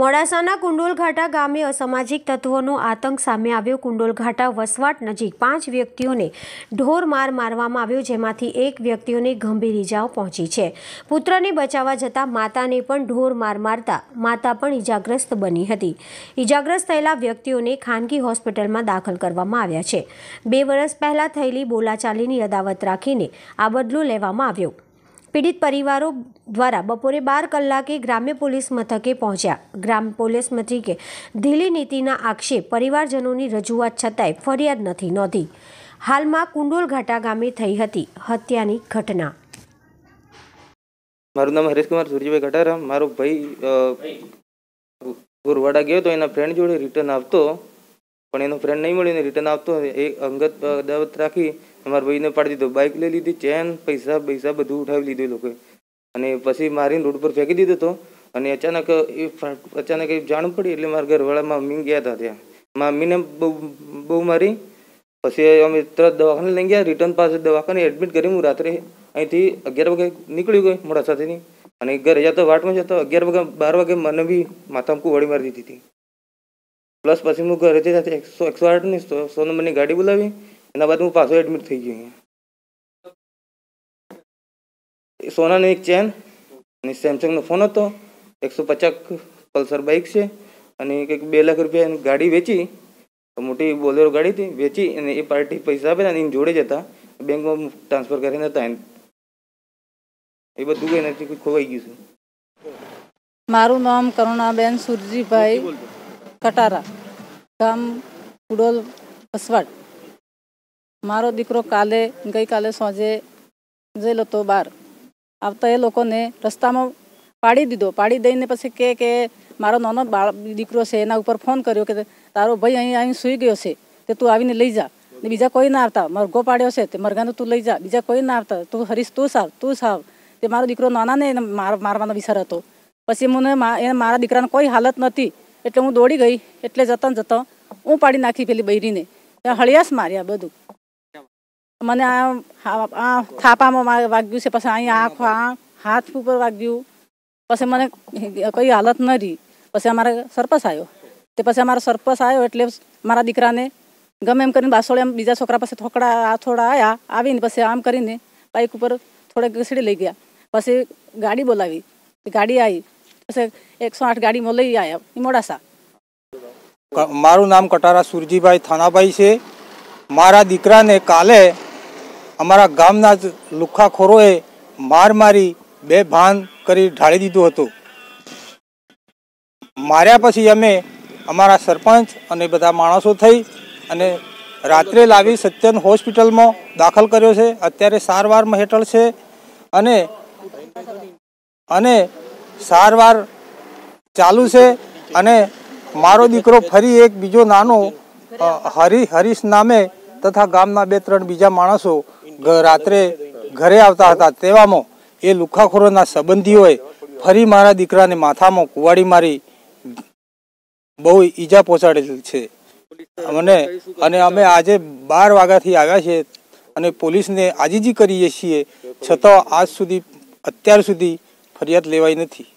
મોડાસાના કુંડોલઘાટા ગામે અસામાજિક તત્વોનો આતંક સામે આવ્યો કુંડોલઘાટા વસવાટ નજીક પાંચ વ્યક્તિઓને ઢોર માર મારવામાં આવ્યો જેમાંથી એક વ્યક્તિઓને ગંભીર ઇજાઓ પહોંચી છે પુત્રને બચાવવા જતાં માતાને પણ ઢોર માર મારતા માતા પણ ઇજાગ્રસ્ત બની હતી ઇજાગ્રસ્ત થયેલા વ્યક્તિઓને ખાનગી હોસ્પિટલમાં દાખલ કરવામાં આવ્યા છે બે વર્ષ પહેલાં થયેલી બોલાચાલીની અદાવત રાખીને આ બદલો લેવામાં આવ્યો પીડિત પરિવારો દ્વારા બપોરે બાર કલાકે ગ્રામ્ય પોલીસ મથકે પહોંચ્યા ગ્રામ પોલીસ મથકે ઢીલી નીતિના આક્ષેપ પરિવારજનોની રજૂઆત છતાંય ફરિયાદ નથી નોંધી હાલમાં કુંડોલ ઘાટા ગામે થઈ હતી હત્યાની ઘટના મારું નામ હરેશકુમાર સૂર્યભાઈ ઘટારામ મારો ભાઈ ગુરવાડા ગયો તો એના ફ્રેન્ડ જોડે રિટર્ન આવતો પણ એનો ફ્રેન્ડ નહીં મળ્યો ને રિટર્ન આવતો એ અંગત અદાવત રાખી અમારા ભાઈને પાડી દીધો બાઇક લઈ લીધી ચેન પૈસા પૈસા બધું ઉઠાવી લીધું લોકોએ અને પછી મારીને રોડ પર ફેંકી દીધો હતો અને અચાનક એ અચાનક એ જાણ પડી એટલે મારા ઘરવાળા મમ્મી ગયા હતા ત્યાં મમ્મીને બહુ બહુ મારી પછી અમે તરત દવાખાને લઈ ગયા રિટર્ન પાસે દવાખાને એડમિટ કરી હું રાત્રે અહીંથી અગિયાર વાગે નીકળી ગયો મોડા સાથેની અને ઘરે જતો વાટમાં જતો અગિયાર વાગે બાર વાગે મને બી માથામાં કુવાડી મારી દીધી હતી પ્લસ પછી હું ઘરે સાથે એકસો એકસો આઠની સો નંબરની ગાડી બોલાવી એના બાદ હું પાછો એડમિટ થઈ ગયો અહીંયા સોનાની એક ચેન અને સેમસંગનો ફોન હતો એકસો પચાસ પલ્સર બાઇક છે અને કંઈક બે લાખ રૂપિયા ગાડી વેચી મોટી બોલેરો ગાડી હતી વેચી અને એ પાર્ટી પૈસા આપે અને એની જોડે જ હતા બેંકમાં ટ્રાન્સફર કરીને હતા એ બધું કંઈ નથી ખોવાઈ ગયું છે મારું નામ કરુણાબેન સુરજીભાઈ કટારા ગામ કુડોલ વસવાટ મારો દીકરો કાલે ગઈકાલે સાંજે ગયેલો તો બહાર આવતા એ લોકોને રસ્તામાં પાડી દીધો પાડી દઈને પછી કે કે મારો નાનો બાળ દીકરો છે એના ઉપર ફોન કર્યો કે તારો ભાઈ અહીં અહીં સૂઈ ગયો છે તે તું આવીને લઈ જા ને બીજા કોઈ ના આવતા મરઘો પાડ્યો છે તે મરઘાને તું લઈ જા બીજા કોઈ ના આવતા તું હરીશ તું સાવ તું સાવ તે મારો દીકરો નાનાને મારવાનો વિચાર હતો પછી મને એને મારા દીકરાને કોઈ હાલત નથી એટલે હું દોડી ગઈ એટલે જતાં જતાં હું પાડી નાખી પેલી બૈરીને હળિયાસ માર્યા બધું મને આ થાપામાં વાગ્યું છે પછી અહીંયા આંખ હાથ ઉપર વાગ્યું પછી મને કઈ હાલત ન રહી પછી અમારે સરપસ આવ્યો તે પછી અમારો સરપસ આવ્યો એટલે મારા દીકરાને ગમે એમ કરીને બાસોળે એમ બીજા છોકરા પાસે થોકડા થોડા આવ્યા આવીને પછી આમ કરીને બાઇક ઉપર થોડે ઘસડી લઈ ગયા પછી ગાડી બોલાવી ગાડી આવી પાસે એકસો આઠ ગાડીમાં લઈ આવ્યા મોડાસા મારું નામ કટારા સુરજીભાઈ થાનાભાઈ છે મારા દીકરાને કાલે અમારા ગામના જ લુખ્ખાખોરોએ માર મારી બે ભાન કરી ઢાળી દીધું હતું માર્યા પછી અમે અમારા સરપંચ અને બધા માણસો થઈ અને રાત્રે લાવી સત્યન હોસ્પિટલમાં દાખલ કર્યો છે અત્યારે સારવારમાં હેઠળ છે અને અને સારવાર ચાલુ છે અને મારો દીકરો ફરી એક બીજો નાનો હરી હરીશ નામે તથા ગામના બે ત્રણ બીજા માણસો રાત્રે ઘરે આવતા હતા તેવામાં એ લુખાખોરોના સંબંધીઓએ ફરી મારા દીકરાને માથામાં કુવાડી મારી બહુ ઈજા પહોંચાડેલી છે મને અને અમે આજે બાર વાગ્યાથી આવ્યા છીએ અને પોલીસને આજીજી કરીએ છીએ છતાં આજ સુધી અત્યાર સુધી ફરિયાદ લેવાઈ નથી